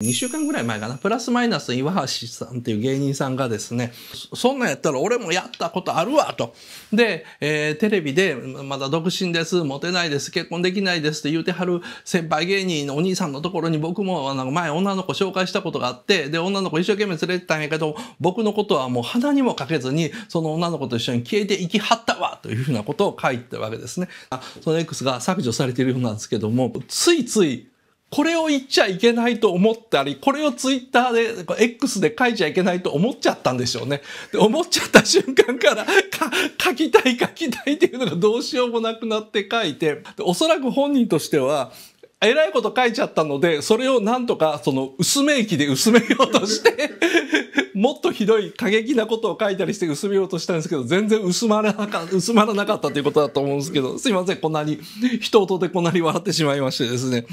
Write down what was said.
2週間ぐらい前かな、プラスマイナス岩橋さんっていう芸人さんがですね、そんなんやったら俺もやったことあるわと。で、えー、テレビで、まだ独身です、モテないです、結婚できないですって言うてはる先輩芸人のお兄さんのところに僕も、あの、前女の子紹介したことがあって、で、女の子一生懸命連れてたんやけど、僕のことはもう鼻にもかけずに、その女の子と一緒に消えていきはったわというふうなことを書いてるわけですね。あその X が削除されているようなんですけども、ついついこれを言っちゃいけないと思ったり、これをツイッターで、X で書いちゃいけないと思っちゃったんでしょうね。で思っちゃった瞬間から、書きたい書きたいっていうのがどうしようもなくなって書いて、でおそらく本人としては、えらいこと書いちゃったので、それをなんとか、その、薄め息で薄めようとして もっとひどい過激なことを書いたりして薄めようとしたんですけど、全然薄まらなかった、薄まらなかったということだと思うんですけど、すいません、こんなに、人音でこんなに笑ってしまいましてですね。